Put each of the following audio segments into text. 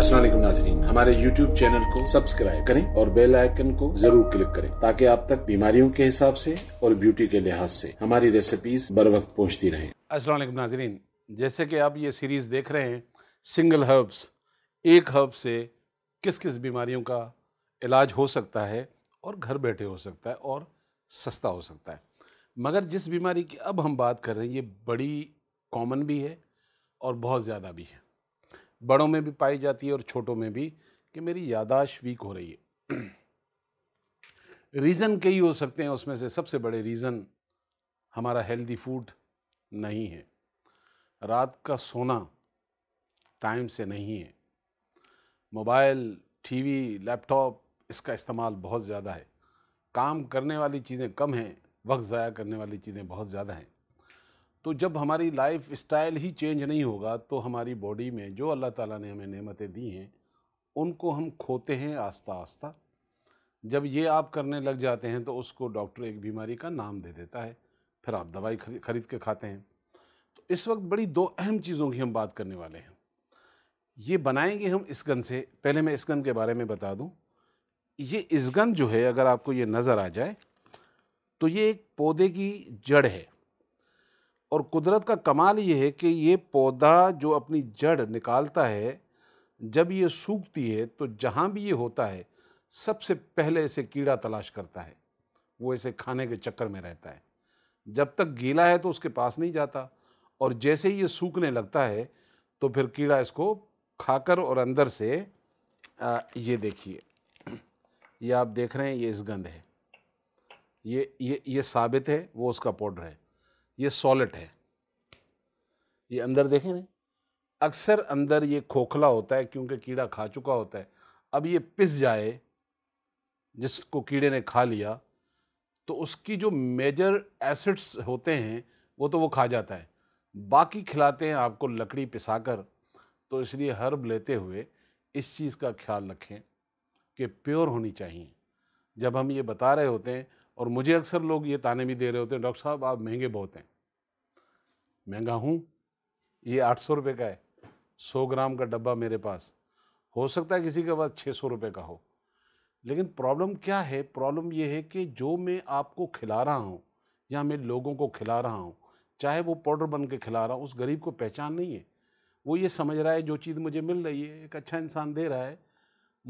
असल नाजरीन हमारे YouTube चैनल को सब्सक्राइब करें और बेल आइकन को जरूर क्लिक करें ताकि आप तक बीमारियों के हिसाब से और ब्यूटी के लिहाज से हमारी रेसिपीज बर वक्त पहुँचती रहें असल नाजरीन जैसे कि आप ये सीरीज़ देख रहे हैं सिंगल हर्ब्स एक हर्ब से किस किस बीमारियों का इलाज हो सकता है और घर बैठे हो सकता है और सस्ता हो सकता है मगर जिस बीमारी की अब हम बात कर रहे हैं ये बड़ी कॉमन भी है और बहुत ज़्यादा भी है बड़ों में भी पाई जाती है और छोटों में भी कि मेरी यादाश्त वीक हो रही है रीज़न कई हो सकते हैं उसमें से सबसे बड़े रीज़न हमारा हेल्दी फूड नहीं है रात का सोना टाइम से नहीं है मोबाइल टीवी लैपटॉप इसका इस्तेमाल बहुत ज़्यादा है काम करने वाली चीज़ें कम हैं वक्त ज़ाया करने वाली चीज़ें बहुत ज़्यादा हैं तो जब हमारी लाइफ स्टाइल ही चेंज नहीं होगा तो हमारी बॉडी में जो अल्लाह ताला ने हमें नेमतें दी हैं उनको हम खोते हैं आस्ता आस्ता जब ये आप करने लग जाते हैं तो उसको डॉक्टर एक बीमारी का नाम दे देता है फिर आप दवाई खरीद के खाते हैं तो इस वक्त बड़ी दो अहम चीज़ों की हम बात करने वाले हैं ये बनाएंगे हम इसगन से पहले मैं इसगन के बारे में बता दूँ ये इसगन जो है अगर आपको ये नज़र आ जाए तो ये एक पौधे की जड़ है और कुदरत का कमाल ये है कि ये पौधा जो अपनी जड़ निकालता है जब ये सूखती है तो जहाँ भी ये होता है सबसे पहले इसे कीड़ा तलाश करता है वो इसे खाने के चक्कर में रहता है जब तक गीला है तो उसके पास नहीं जाता और जैसे ही ये सूखने लगता है तो फिर कीड़ा इसको खाकर और अंदर से आ, ये देखिए ये आप देख रहे हैं ये इस गंध है ये ये ये साबित है वो उसका पाउडर है ये सॉलिड है ये अंदर देखें अक्सर अंदर ये खोखला होता है क्योंकि कीड़ा खा चुका होता है अब ये पिस जाए जिसको कीड़े ने खा लिया तो उसकी जो मेजर एसिड्स होते हैं वो तो वो खा जाता है बाकी खिलाते हैं आपको लकड़ी पिसा कर तो इसलिए हर्ब लेते हुए इस चीज़ का ख्याल रखें कि प्योर होनी चाहिए जब हम ये बता रहे होते हैं और मुझे अक्सर लोग ये ताने भी दे रहे होते हैं डॉक्टर साहब आप महंगे बहुत हैं महंगा हूँ ये आठ सौ रुपये का है सौ ग्राम का डब्बा मेरे पास हो सकता है किसी के पास छः सौ रुपये का हो लेकिन प्रॉब्लम क्या है प्रॉब्लम ये है कि जो मैं आपको खिला रहा हूँ या मैं लोगों को खिला रहा हूँ चाहे वो पाउडर बन के खिला रहा हूँ उस गरीब को पहचान नहीं है वो ये समझ रहा है जो चीज़ मुझे मिल रही है एक अच्छा इंसान दे रहा है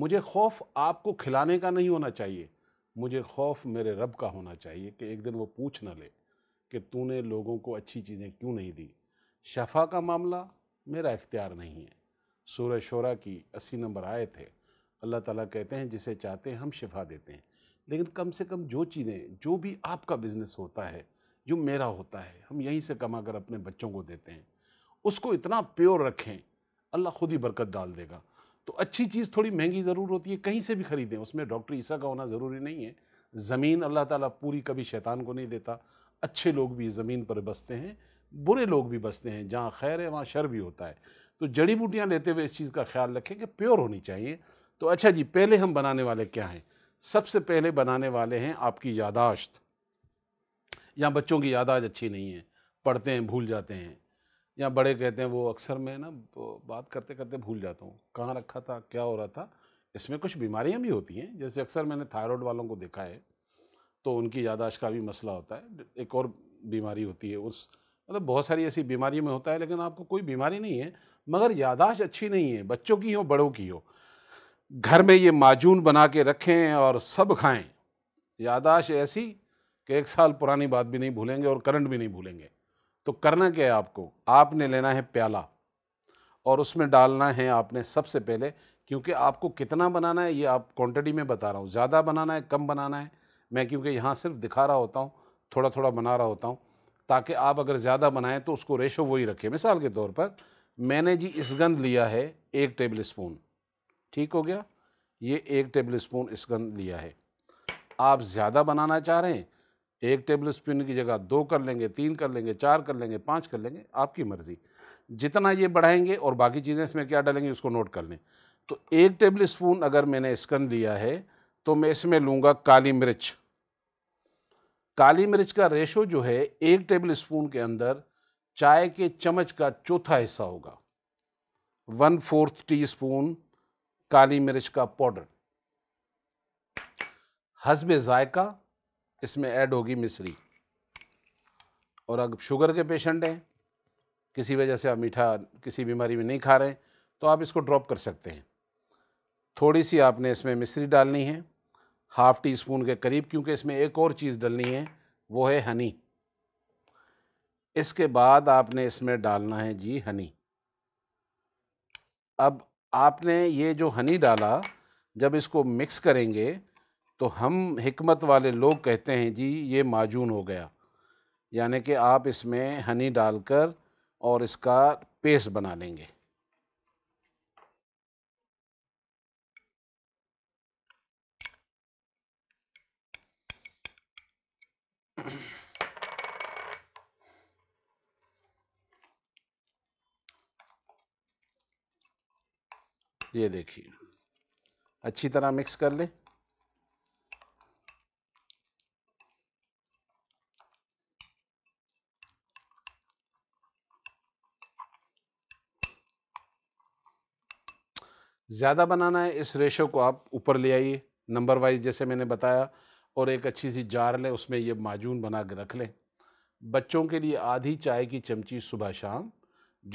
मुझे खौफ आपको खिलाने का नहीं होना चाहिए मुझे खौफ मेरे रब का होना चाहिए कि एक दिन वो पूछ ना ले कि तूने लोगों को अच्छी चीज़ें क्यों नहीं दी शफा का मामला मेरा इख्तियार नहीं है सूर शरा की अस्सी नंबर आए थे अल्लाह ताला कहते हैं जिसे चाहते हैं हम शफा देते हैं लेकिन कम से कम जो चीज़ें जो भी आपका बिज़नेस होता है जो मेरा होता है हम यहीं से कमा कर अपने बच्चों को देते हैं उसको इतना प्योर रखें अल्लाह खुद ही बरकत डाल देगा तो अच्छी चीज़ थोड़ी महंगी ज़रूर होती है कहीं से भी ख़रीदें उसमें डॉक्टर ईसा का होना ज़रूरी नहीं है ज़मीन अल्लाह ताला पूरी कभी शैतान को नहीं देता अच्छे लोग भी ज़मीन पर बसते हैं बुरे लोग भी बसते हैं जहाँ खैर है वहाँ शर भी होता है तो जड़ी बूटियाँ लेते हुए इस चीज़ का ख्याल रखें कि प्योर होनी चाहिए तो अच्छा जी पहले हम बनाने वाले क्या हैं सबसे पहले बनाने वाले हैं आपकी यादाश्त या बच्चों की यादाश्त अच्छी नहीं है पढ़ते हैं भूल जाते हैं या बड़े कहते हैं वो अक्सर मैं ना बात करते करते भूल जाता हूँ कहाँ रखा था क्या हो रहा था इसमें कुछ बीमारियाँ भी होती हैं जैसे अक्सर मैंने थायरॉयड वालों को देखा है तो उनकी यादाश्त का भी मसला होता है एक और बीमारी होती है उस मतलब बहुत सारी ऐसी बीमारी में होता है लेकिन आपको कोई बीमारी नहीं है मगर यादाश्त अच्छी नहीं है बच्चों की हो बड़ों की हो घर में ये माजून बना के रखें और सब खाएं यादाश्त ऐसी कि एक साल पुरानी बात भी नहीं भूलेंगे और करंट भी नहीं भूलेंगे तो करना क्या है आपको आपने लेना है प्याला और उसमें डालना है आपने सबसे पहले क्योंकि आपको कितना बनाना है ये आप क्वांटिटी में बता रहा हूँ ज़्यादा बनाना है कम बनाना है मैं क्योंकि यहाँ सिर्फ दिखा रहा होता हूँ थोड़ा थोड़ा बना रहा होता हूँ ताकि आप अगर ज़्यादा बनाएं तो उसको रेशो वही रखें मिसाल के तौर पर मैंने जी गंद लिया है एक टेबल स्पून ठीक हो गया ये एक टेबल स्पून गंद लिया है आप ज़्यादा बनाना चाह रहे हैं एक टेबल स्पून की जगह दो कर लेंगे तीन कर लेंगे चार कर लेंगे पाँच कर लेंगे आपकी मर्ज़ी जितना ये बढ़ाएंगे और बाकी चीज़ें इसमें क्या डालेंगे उसको नोट कर लें तो एक टेबल स्पून अगर मैंने स्कन लिया है तो मैं इसमें लूँगा काली मिर्च काली मिर्च का रेशो जो है एक टेबल स्पून के अंदर चाय के चम्मच का चौथा हिस्सा होगा वन फोर्थ टी स्पून काली मिर्च का पाउडर हसब ज़ायका इसमें ऐड होगी मिश्री और अगर शुगर के पेशेंट हैं किसी वजह से आप मीठा किसी बीमारी में नहीं खा रहे हैं तो आप इसको ड्रॉप कर सकते हैं थोड़ी सी आपने इसमें मिश्री डालनी है हाफ़ टी स्पून के करीब क्योंकि इसमें एक और चीज़ डालनी है वो है हनी इसके बाद आपने इसमें डालना है जी हनी अब आपने ये जो हनी डाला जब इसको मिक्स करेंगे तो हम हमत वाले लोग कहते हैं जी ये माजून हो गया यानी कि आप इसमें हनी डालकर और इसका पेस्ट बना लेंगे ये देखिए अच्छी तरह मिक्स कर ले ज़्यादा बनाना है इस रेशो को आप ऊपर ले आइए नंबर वाइज जैसे मैंने बताया और एक अच्छी सी जार लें उसमें ये माजून बना के रख लें बच्चों के लिए आधी चाय की चमची सुबह शाम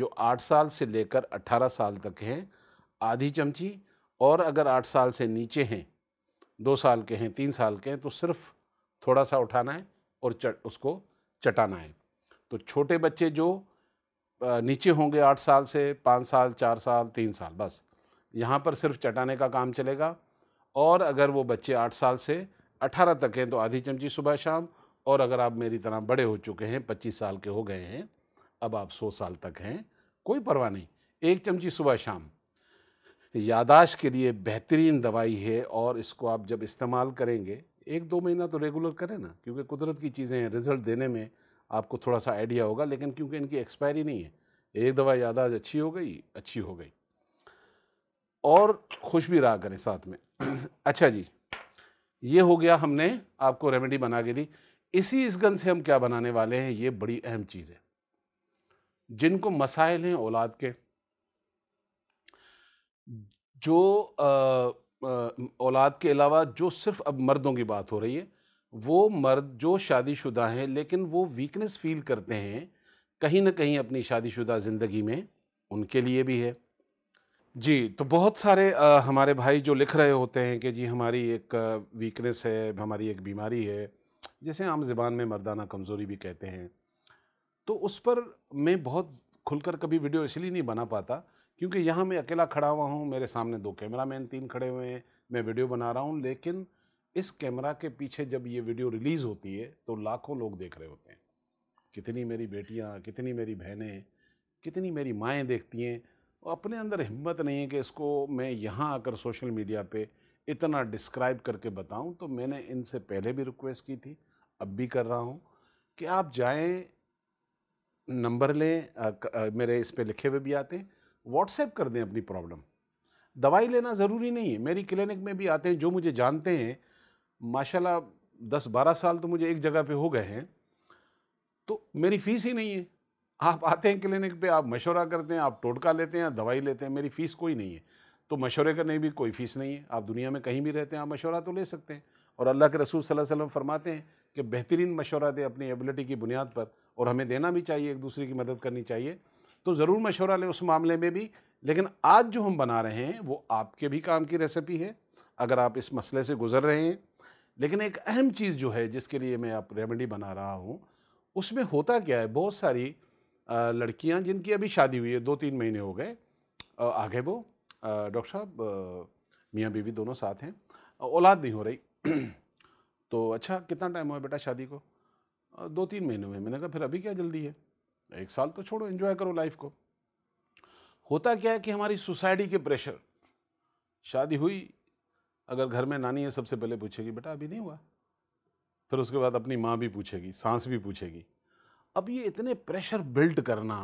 जो आठ साल से लेकर अट्ठारह साल तक हैं आधी चमची और अगर आठ साल से नीचे हैं दो साल के हैं तीन साल के हैं तो सिर्फ थोड़ा सा उठाना है और चट उसको चटाना है तो छोटे बच्चे जो नीचे होंगे आठ साल से पाँच साल चार साल तीन साल बस यहाँ पर सिर्फ चटाने का काम चलेगा और अगर वो बच्चे आठ साल से अठारह तक हैं तो आधी चमची सुबह शाम और अगर आप मेरी तरह बड़े हो चुके हैं पच्चीस साल के हो गए हैं अब आप सौ साल तक हैं कोई परवाह नहीं एक चमची सुबह शाम यादाश्त के लिए बेहतरीन दवाई है और इसको आप जब इस्तेमाल करेंगे एक दो महीना तो रेगुलर करें ना क्योंकि कुदरत की चीज़ें हैं रिज़ल्ट देने में आपको थोड़ा सा आइडिया होगा लेकिन क्योंकि इनकी एक्सपायरी नहीं है एक दवा यादाश अच्छी हो गई अच्छी हो गई और खुश भी रहा करें साथ में अच्छा जी ये हो गया हमने आपको रेमेडी बना के दी इसी इस गन से हम क्या बनाने वाले हैं ये बड़ी अहम चीज़ है जिनको मसाइल हैं औलाद के जो औलाद के अलावा जो सिर्फ अब मर्दों की बात हो रही है वो मर्द जो शादीशुदा हैं लेकिन वो वीकनेस फील करते हैं कहीं ना कहीं अपनी शादीशुदा ज़िंदगी में उनके लिए भी है जी तो बहुत सारे आ, हमारे भाई जो लिख रहे होते हैं कि जी हमारी एक वीकनेस है हमारी एक बीमारी है जिसे आम ज़बान में मर्दाना कमज़ोरी भी कहते हैं तो उस पर मैं बहुत खुलकर कभी वीडियो इसलिए नहीं बना पाता क्योंकि यहाँ मैं अकेला खड़ा हुआ हूँ मेरे सामने दो कैमरा मैन तीन खड़े हुए हैं मैं वीडियो बना रहा हूँ लेकिन इस कैमरा के पीछे जब ये वीडियो रिलीज़ होती है तो लाखों लोग देख रहे होते हैं कितनी मेरी बेटियाँ कितनी मेरी बहनें कितनी मेरी माएँ देखती हैं अपने अंदर हिम्मत नहीं है कि इसको मैं यहाँ आकर सोशल मीडिया पे इतना डिस्क्राइब करके बताऊँ तो मैंने इनसे पहले भी रिक्वेस्ट की थी अब भी कर रहा हूँ कि आप जाएँ नंबर लें मेरे इस पर लिखे हुए भी आते हैं व्हाट्सएप कर दें अपनी प्रॉब्लम दवाई लेना ज़रूरी नहीं है मेरी क्लिनिक में भी आते हैं जो मुझे जानते हैं माशाल्लाह दस बारह साल तो मुझे एक जगह पे हो गए हैं तो मेरी फ़ीस ही नहीं है आप आते हैं क्लिनिक पे आप मशवरा करते हैं आप टोटका लेते हैं दवाई लेते हैं मेरी फ़ीस कोई नहीं है तो मशवरे का नहीं भी कोई फ़ीस नहीं है आप दुनिया में कहीं भी रहते हैं आप मशवरा तो ले सकते हैं और अल्लाह के रसूल सल्लल्लाहु अलैहि वसल्लम फरमाते हैं कि बेहतरीन मशवरा दे अपनी एबिलिटी की बुनियाद पर और हमें देना भी चाहिए एक दूसरे की मदद करनी चाहिए तो ज़रूर मशवरा लें उस मामले में भी लेकिन आज जो हम बना रहे हैं वो आपके भी काम की रेसिपी है अगर आप इस मसले से गुज़र रहे हैं लेकिन एक अहम चीज़ जो है जिसके लिए मैं आप रेमेडी बना रहा हूँ उसमें होता क्या है बहुत सारी लड़कियां जिनकी अभी शादी हुई है दो तीन महीने हो गए आगे वो डॉक्टर साहब मियाँ बीवी दोनों साथ हैं औलाद नहीं हो रही तो अच्छा कितना टाइम हुआ बेटा शादी को दो तीन महीने हुए मैंने कहा फिर अभी क्या जल्दी है एक साल तो छोड़ो एंजॉय करो लाइफ को होता क्या है कि हमारी सोसाइटी के प्रेशर शादी हुई अगर घर में नानी है सबसे पहले पूछेगी बेटा अभी नहीं हुआ फिर उसके बाद अपनी माँ भी पूछेगी सांस भी पूछेगी अब ये इतने प्रेशर बिल्ड करना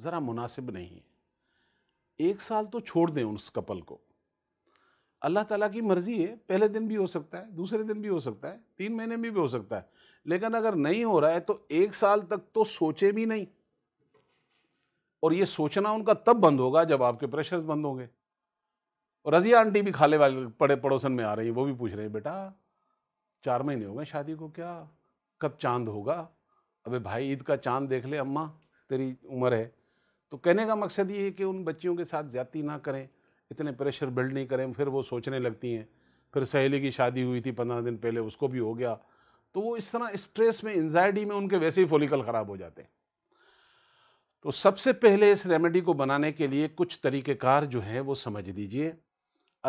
ज़रा मुनासिब नहीं है एक साल तो छोड़ दें उस कपल को अल्लाह ताला की मर्ज़ी है पहले दिन भी हो सकता है दूसरे दिन भी हो सकता है तीन महीने में भी हो सकता है लेकिन अगर नहीं हो रहा है तो एक साल तक तो सोचे भी नहीं और ये सोचना उनका तब बंद होगा जब आपके प्रेशर्स बंद होंगे और रजिया आंटी भी खाले वाले पड़े पड़ोसन में आ रही है वो भी पूछ रहे हैं बेटा चार महीने हो गए शादी को क्या कब चांद होगा अबे भाई ईद का चांद देख ले अम्मा तेरी उम्र है तो कहने का मकसद ये है कि उन बच्चियों के साथ ज़्यादती ना करें इतने प्रेशर बिल्ड नहीं करें फिर वो सोचने लगती हैं फिर सहेली की शादी हुई थी पंद्रह दिन पहले उसको भी हो गया तो वो इस तरह स्ट्रेस में एनजाइटी में उनके वैसे ही फोलिकल ख़राब हो जाते हैं तो सबसे पहले इस रेमेडी को बनाने के लिए कुछ तरीक़ेकार जो हैं वो समझ लीजिए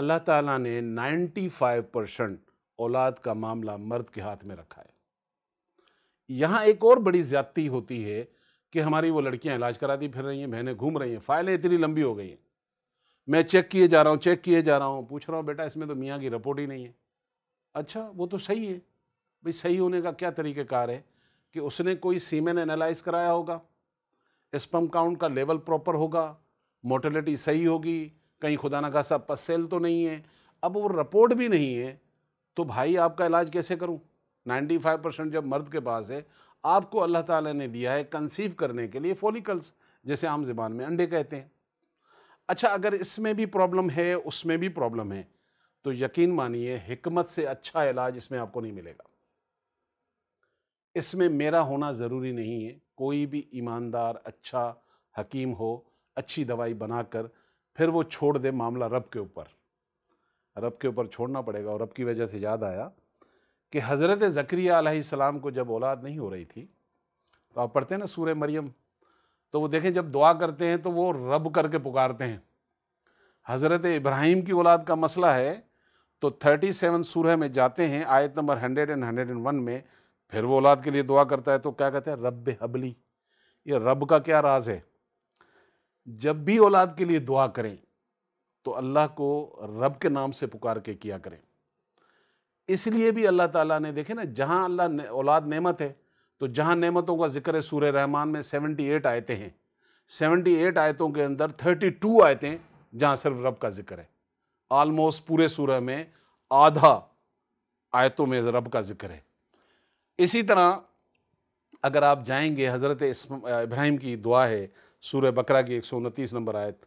अल्लाह ताला ने 95 परसेंट औलाद का मामला मर्द के हाथ में रखा है यहाँ एक और बड़ी ज्यादती होती है कि हमारी वो लड़कियाँ इलाज कराती फिर रही हैं बहनें घूम रही हैं फाइलें इतनी लंबी हो गई हैं मैं चेक किए जा रहा हूँ चेक किए जा रहा हूँ पूछ रहा हूँ बेटा इसमें तो मियाँ की रिपोर्ट ही नहीं है अच्छा वो तो सही है भाई सही होने का क्या तरीक़ेकार है कि उसने कोई सीमेन एनालाइज कराया होगा स्पम काउंट का लेवल प्रॉपर होगा मोटेलिटी सही होगी कहीं खुदा ना खासा पसेल तो नहीं है अब वो रिपोर्ट भी नहीं है तो भाई आपका इलाज कैसे करूँ 95 परसेंट जब मर्द के पास है आपको अल्लाह ताला ने दिया है कंसीव करने के लिए फोलिकल्स जैसे आम जबान में अंडे कहते हैं अच्छा अगर इसमें भी प्रॉब्लम है उसमें भी प्रॉब्लम है तो यकीन मानिए हमत से अच्छा इलाज इसमें आपको नहीं मिलेगा इसमें मेरा होना ज़रूरी नहीं है कोई भी ईमानदार अच्छा हकीम हो अच्छी दवाई बनाकर फिर वो छोड़ दे मामला रब के ऊपर रब के ऊपर छोड़ना पड़ेगा और रब की वजह से याद आया कि हज़रत ज़करिया सलाम को जब औलाद नहीं हो रही थी तो आप पढ़ते हैं ना सूर मरियम तो वो देखें जब दुआ करते हैं तो वो रब करके पुकारते हैं हज़रत इब्राहिम की औलाद का मसला है तो थर्टी सेवन सूरह में जाते हैं आयत number hundred and hundred and one में फिर वो औलाद के लिए दुआ करता है तो क्या कहते हैं रब हबली ये रब का क्या राज है जब भी औलाद के लिए दुआ करें तो अल्लाह को रब के नाम से पुकार के किया करें इसलिए भी अल्लाह ताला ने देखे ना जहाँ अल्लाह ने, औलाद नेमत है तो जहाँ नेमतों का जिक्र है सूर रहमान में 78 एट आयतें हैं 78 एट आयतों के अंदर थर्टी टू आयतें जहाँ सिर्फ रब का जिक्र है आलमोस्ट पूरे सूरह में आधा आयतों में रब का जिक्र है इसी तरह अगर आप जाएंगे हज़रत इब्राहिम की दुआ है सूर बकरा की एक सौ उनतीस नंबर आयत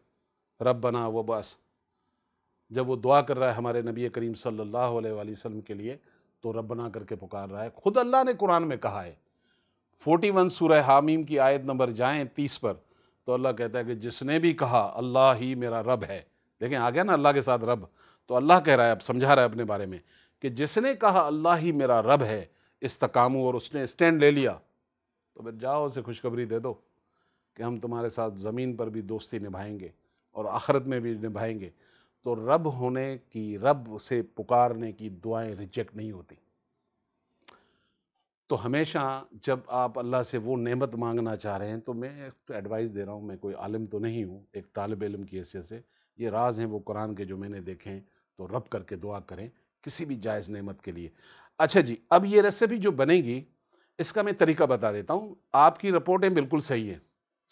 रब बना व जब वो दुआ कर रहा है हमारे नबी करीम सल्लल्लाहु अलैहि वसल्लम के लिए तो रबना करके पुकार रहा है खुद अल्लाह ने कुरान में कहा है फोर्टी वन सूर हामीम की आयत नंबर जाएँ तीस पर तो अल्लाह कहता है कि जिसने भी कहा अल्लाह ही मेरा रब है देखें आ गया ना अल्लाह के साथ रब तो अल्लाह कह रहा है अब समझा रहा है अपने बारे में कि जिसने कहा अल्लाह ही मेरा रब है इस्तकाम और उसने स्टैंड ले लिया तो फिर जाओ उसे खुशखबरी दे दो कि हम तुम्हारे साथ ज़मीन पर भी दोस्ती निभाएंगे और आखरत में भी निभाएंगे तो रब होने की रब से पुकारने की दुआएं रिजेक्ट नहीं होती तो हमेशा जब आप अल्लाह से वो नेमत मांगना चाह रहे हैं तो मैं तो एडवाइस दे रहा हूँ मैं कोई आलिम तो नहीं हूँ एक तालब इलम की हैसियत से ये राज हैं वो कुरान के जो मैंने देखे हैं तो रब करके दुआ करें किसी भी जायज़ नेमत के लिए अच्छा जी अब ये रेसिपी जो बनेगी इसका मैं तरीका बता देता हूँ आपकी रिपोर्टें बिल्कुल सही हैं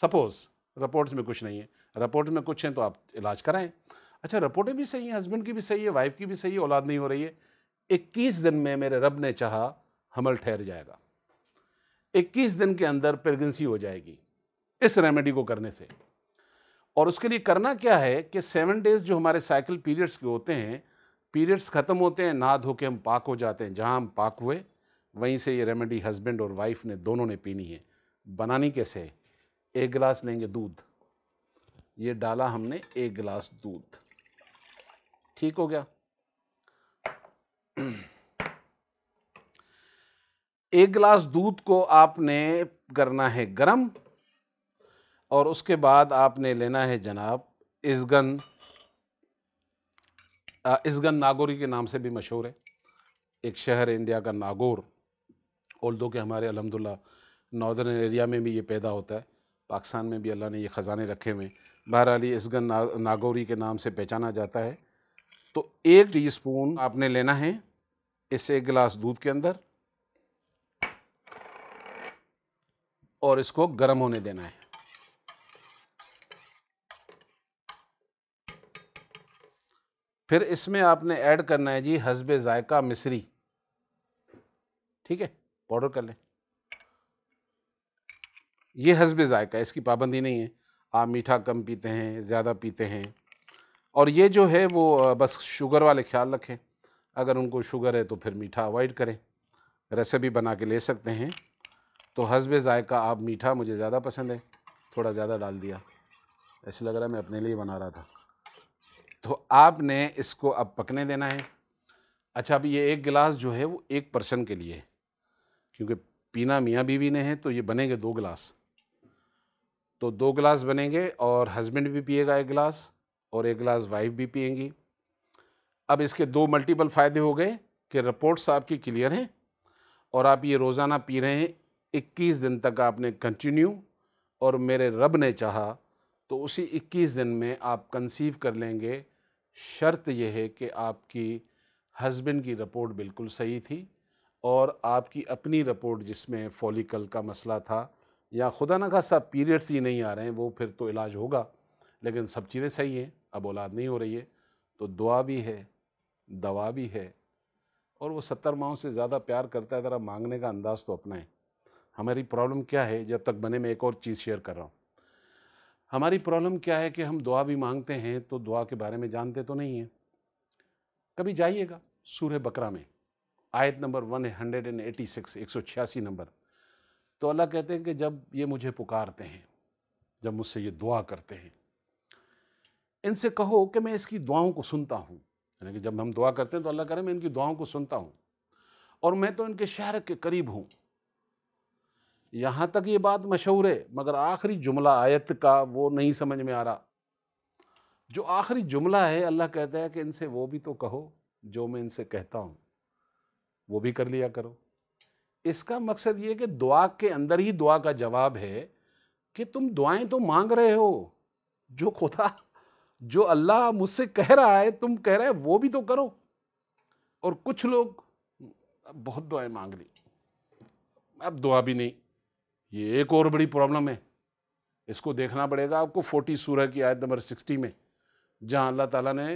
सपोज़ रिपोर्ट्स में कुछ नहीं है रिपोर्ट में कुछ हैं तो आप इलाज कराएं अच्छा रिपोर्टें भी सही हैं हस्बैंड की भी सही है वाइफ की भी सही है औलाद नहीं हो रही है इक्कीस दिन में मेरे रब ने चाहा हमल ठहर जाएगा इक्कीस दिन के अंदर प्रेगनेंसी हो जाएगी इस रेमेडी को करने से और उसके लिए करना क्या है कि सेवन डेज जो हमारे साइकिल पीरियड्स के होते हैं पीरियड्स ख़त्म होते हैं नहा धो के हम पाक हो जाते हैं जहाँ हम पाक हुए वहीं से ये रेमेडी हस्बैंड और वाइफ ने दोनों ने पीनी है बनानी कैसे एक गिलास लेंगे दूध ये डाला हमने एक गिलास दूध ठीक हो गया एक गिलास दूध को आपने करना है गरम और उसके बाद आपने लेना है जनाब इसगन इसगन नागौरी के नाम से भी मशहूर है एक शहर है इंडिया का नागौर ओल दो के हमारे अलहमदिल्ला नॉर्दर्न एरिया में भी ये पैदा होता है पाकिस्तान में भी अल्लाह ने ये ख़ज़ाने रखे हुए हैं बहरहाल इसगन ना, नागौरी के नाम से पहचाना जाता है तो एक टीस्पून आपने लेना है इसे एक गिलास दूध के अंदर और इसको गर्म होने देना है फिर इसमें आपने ऐड करना है जी हसब जायका मिश्री ठीक है पाउडर कर लें ये हसब जायका इसकी पाबंदी नहीं है आप मीठा कम पीते हैं ज़्यादा पीते हैं और ये जो है वो बस शुगर वाले ख्याल रखें अगर उनको शुगर है तो फिर मीठा अवॉइड करें रेसिपी बना के ले सकते हैं तो हसब ज़ायका आप मीठा मुझे ज़्यादा पसंद है थोड़ा ज़्यादा डाल दिया ऐसे लग रहा है मैं अपने लिए बना रहा था तो आपने इसको अब पकने देना है अच्छा अब ये एक गिलास जो है वो एक पर्सन के लिए है क्योंकि पीना मियाँ बीवी ने है तो ये बनेंगे दो गिलास तो दो गिलास बनेंगे और हस्बैंड भी पिएगा एक गिलास और एक गिलास वाइफ भी पियेंगी अब इसके दो मल्टीपल फ़ायदे हो गए कि रिपोर्ट्स आपकी क्लियर हैं और आप ये रोज़ाना पी रहे हैं इक्कीस दिन तक आपने कंटिन्यू और मेरे रब ने चाहा तो उसी इक्कीस दिन में आप कंसीव कर लेंगे शर्त यह है कि आपकी हस्बैंड की रिपोर्ट बिल्कुल सही थी और आपकी अपनी रिपोर्ट जिसमें फॉलिकल का मसला था या खुदा न खासा पीरियड्स ही नहीं आ रहे हैं वो फिर तो इलाज होगा लेकिन सब चीज़ें सही हैं अब औलाद नहीं हो रही है तो दुआ भी है दवा भी है और वो सत्तर माओ से ज़्यादा प्यार करता है ज़रा मांगने का अंदाज़ तो अपना है हमारी प्रॉब्लम क्या है जब तक बने मैं एक और चीज़ शेयर कर रहा हूँ हमारी प्रॉब्लम क्या है कि हम दुआ भी मांगते हैं तो दुआ के बारे में जानते तो नहीं हैं कभी जाइएगा सूर्य बकरा में आयत number one hundred and eighty six एक सौ छियासी नंबर तो अल्लाह कहते हैं कि जब ये मुझे पुकारते हैं जब मुझसे ये दुआ करते हैं इनसे कहो कि मैं इसकी दुआओं को सुनता हूँ यानी कि जब हम दुआ करते हैं तो अल्लाह करें मैं इनकी दुआओं को सुनता हूँ और मैं तो इनके शहर के करीब हूँ यहाँ तक ये बात मशहूर है मगर आखिरी जुमला आयत का वो नहीं समझ में आ रहा जो आखिरी जुमला है अल्लाह कहता है कि इनसे वो भी तो कहो जो मैं इनसे कहता हूँ वो भी कर लिया करो इसका मकसद ये कि दुआ के अंदर ही दुआ का जवाब है कि तुम दुआएं तो मांग रहे हो जो खुदा जो अल्लाह मुझसे कह रहा है तुम कह रहे वो भी तो करो और कुछ लोग बहुत दुआएं मांग ली अब दुआ भी नहीं ये एक और बड़ी प्रॉब्लम है इसको देखना पड़ेगा आपको फोटी सूरह की आयत नंबर सिक्सटी में जहाँ अल्लाह ताला ने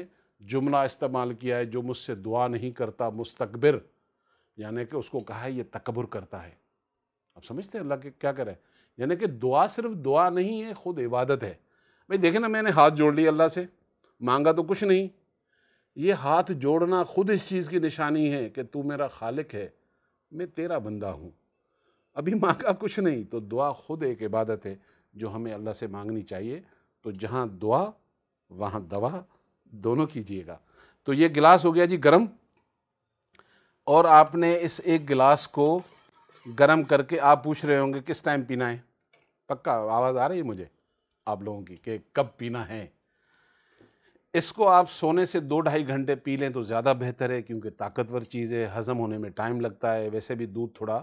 जुमला इस्तेमाल किया है जो मुझसे दुआ नहीं करता मुस्तकबिर यानी कि उसको कहा है ये तकबर करता है आप समझते हैं अल्लाह के क्या करें यानी कि दुआ सिर्फ दुआ नहीं है ख़ुद इबादत है भाई देखे ना मैंने हाथ जोड़ लिया अल्लाह से मांगा तो कुछ नहीं ये हाथ जोड़ना खुद इस चीज़ की निशानी है कि तू मेरा खालिक है मैं तेरा बंदा हूँ अभी मांगा कुछ नहीं तो दुआ खुद एक इबादत है जो हमें अल्लाह से मांगनी चाहिए तो जहाँ दुआ वहाँ दवा दोनों कीजिएगा तो ये गिलास हो गया जी गरम और आपने इस एक गिलास को गरम करके आप पूछ रहे होंगे किस टाइम पीना है पक्का आवाज़ आ रही है मुझे आप लोगों की कि कब पीना है इसको आप सोने से दो ढाई घंटे पी लें तो ज़्यादा बेहतर है क्योंकि ताकतवर चीज़ है हज़म होने में टाइम लगता है वैसे भी दूध थोड़ा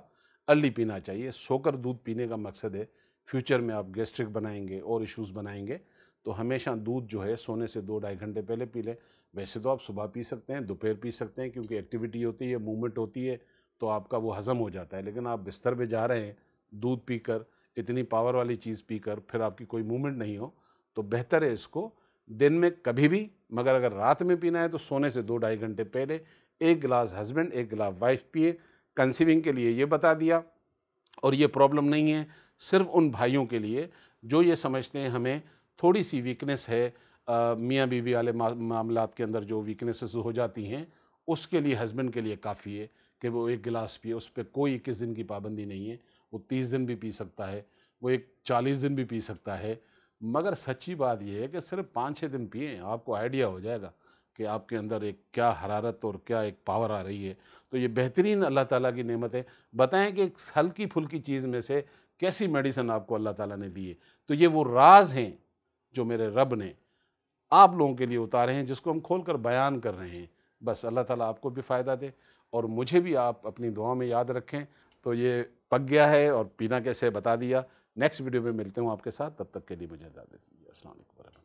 अर्ली पीना चाहिए सोकर दूध पीने का मकसद है फ्यूचर में आप गैस्ट्रिक बनाएंगे और इश्यूज़ बनाएंगे तो हमेशा दूध जो है सोने से दो ढाई घंटे पहले पी लें वैसे तो आप सुबह पी सकते हैं दोपहर पी सकते हैं क्योंकि एक्टिविटी होती है मूवमेंट होती है तो आपका वो हज़म हो जाता है लेकिन आप बिस्तर पर जा रहे हैं दूध पीकर इतनी पावर वाली चीज़ पीकर फिर आपकी कोई मूवमेंट नहीं हो तो बेहतर है इसको दिन में कभी भी मगर अगर रात में पीना है तो सोने से दो ढाई घंटे पहले एक गिलास हस्बैंड एक गिलास वाइफ पिए कंसीविंग के लिए ये बता दिया और ये प्रॉब्लम नहीं है सिर्फ उन भाइयों के लिए जो ये समझते हैं हमें थोड़ी सी वीकनेस है मियाँ बीवी वाले मामला के अंदर जो वीकनेसेस हो जाती हैं उसके लिए हस्बैंड के लिए काफ़ी है कि वो एक गिलास पिए उस पर कोई इक्कीस दिन की पाबंदी नहीं है वो तीस दिन भी पी सकता है वो एक चालीस दिन भी पी सकता है मगर सच्ची बात यह है कि सिर्फ पाँच छः दिन पिए आपको आइडिया हो जाएगा कि आपके अंदर एक क्या हरारत और क्या एक पावर आ रही है तो ये बेहतरीन अल्लाह ताला की नेमत है बताएं कि एक हल्की फुल्की चीज़ में से कैसी मेडिसिन आपको अल्लाह ताला ने दी है तो ये वो राज हैं जो मेरे रब ने आप लोगों के लिए उतारे हैं जिसको हम खोल कर बयान कर रहे हैं बस अल्लाह ताला आपको भी फ़ायदा दे और मुझे भी आप अपनी दुआ में याद रखें तो ये पक गया है और पीना कैसे बता दिया नेक्स्ट वीडियो में मिलते हूँ आपके साथ तब तक के लिए मुझे इजाज़त दीजिए असल